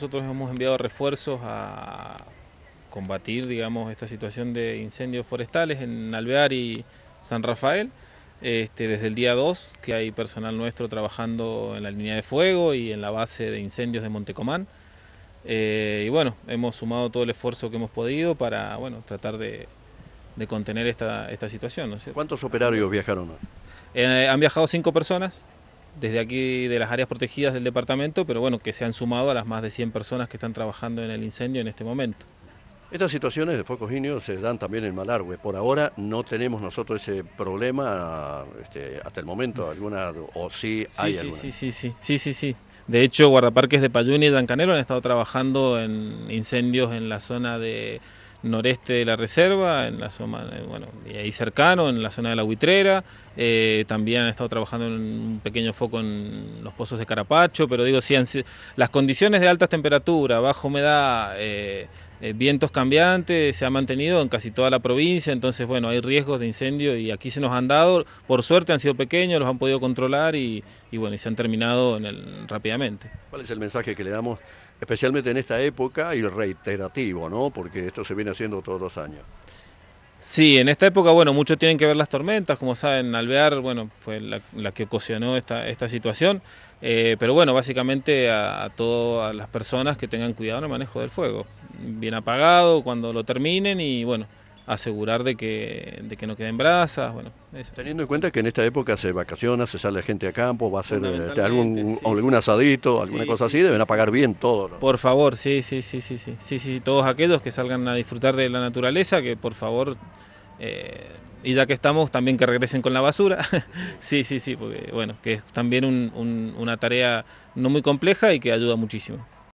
Nosotros hemos enviado refuerzos a combatir, digamos, esta situación de incendios forestales en Alvear y San Rafael. Este, desde el día 2, que hay personal nuestro trabajando en la línea de fuego y en la base de incendios de Montecomán. Eh, y bueno, hemos sumado todo el esfuerzo que hemos podido para bueno, tratar de, contener esta, esta situación. ¿no ¿Cuántos operarios viajaron? Eh, han viajado cinco personas, desde aquí de las áreas protegidas del departamento, pero bueno, que se han sumado a las más de 100 personas que están trabajando en el incendio en este momento. Estas situaciones de focos íneos se dan también en Malargüe. Por ahora no tenemos nosotros ese problema este, hasta el momento, alguna o sí, hay sí, alguna. Sí, sí, sí, sí, sí, sí. De hecho, guardaparques de Payuni y Dancanero han estado trabajando en incendios en la zona de noreste de la reserva, en la zona, eh, bueno, y ahí cercano, en la zona de la Huitrera. Eh, también han estado trabajando en un pequeño foco en los pozos de Carapacho, pero digo, sí, las condiciones de altas temperaturas, baja humedad, eh, vientos cambiantes, se ha mantenido en casi toda la provincia, entonces, bueno, hay riesgos de incendio y aquí se nos han dado, por suerte han sido pequeños, los han podido controlar y, bueno, y se han terminado rápidamente. ¿Cuál es el mensaje que le damos especialmente en esta época y reiterativo, ¿no? Porque esto se viene haciendo todos los años. Sí, en esta época, bueno, mucho tienen que ver las tormentas, como saben, Alvear, bueno, fue la, que ocasionó esta, esta situación, eh, pero bueno, básicamente a, a todas las personas que tengan cuidado en el manejo del fuego, bien apagado cuando lo terminen y bueno, asegurar de que, que no queden brasas, bueno, eso. Teniendo en cuenta que en esta época se vacaciona, se sale gente a campo, va a hacer este, algún, algún asadito, alguna cosa así, deben apagar bien todo. Por favor, sí, sí, sí, sí, sí, sí, sí, todos aquellos que salgan a disfrutar de la naturaleza, que por favor... Eh, y ya que estamos, también que regresen con la basura. sí, sí, sí, porque bueno, que es también una tarea no muy compleja y que ayuda muchísimo.